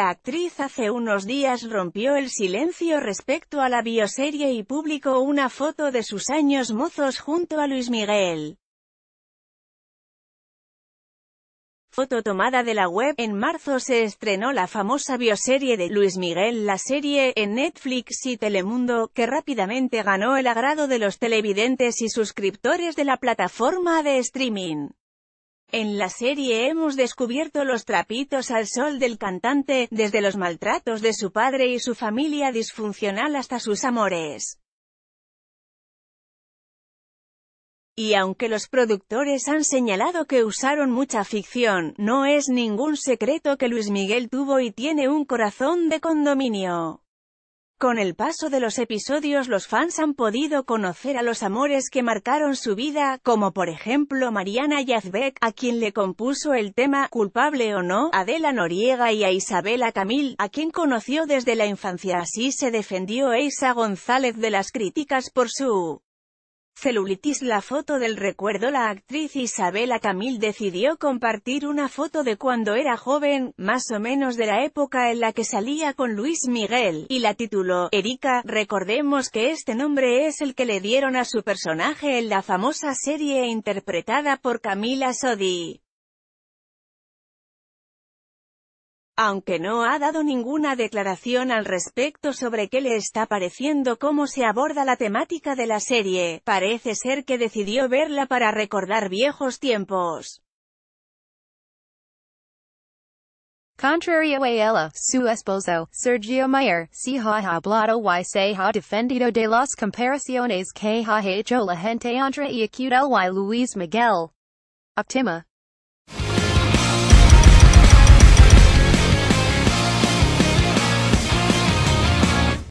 La actriz hace unos días rompió el silencio respecto a la bioserie y publicó una foto de sus años mozos junto a Luis Miguel. Foto tomada de la web, en marzo se estrenó la famosa bioserie de Luis Miguel la serie en Netflix y Telemundo, que rápidamente ganó el agrado de los televidentes y suscriptores de la plataforma de streaming. En la serie hemos descubierto los trapitos al sol del cantante, desde los maltratos de su padre y su familia disfuncional hasta sus amores. Y aunque los productores han señalado que usaron mucha ficción, no es ningún secreto que Luis Miguel tuvo y tiene un corazón de condominio. Con el paso de los episodios los fans han podido conocer a los amores que marcaron su vida, como por ejemplo Mariana Yazbek, a quien le compuso el tema «Culpable o no», Adela Noriega y a Isabela Camil, a quien conoció desde la infancia. Así se defendió Eisa González de las críticas por su Celulitis La foto del recuerdo La actriz Isabela Camil decidió compartir una foto de cuando era joven, más o menos de la época en la que salía con Luis Miguel, y la tituló, Erika, recordemos que este nombre es el que le dieron a su personaje en la famosa serie interpretada por Camila Sodi. aunque no ha dado ninguna declaración al respecto sobre qué le está pareciendo cómo se aborda la temática de la serie, parece ser que decidió verla para recordar viejos tiempos. Contrario a ella, su esposo, Sergio Mayer, si ha hablado y se ha defendido de las comparaciones que ha hecho la gente entre el y Luis Miguel. Optima.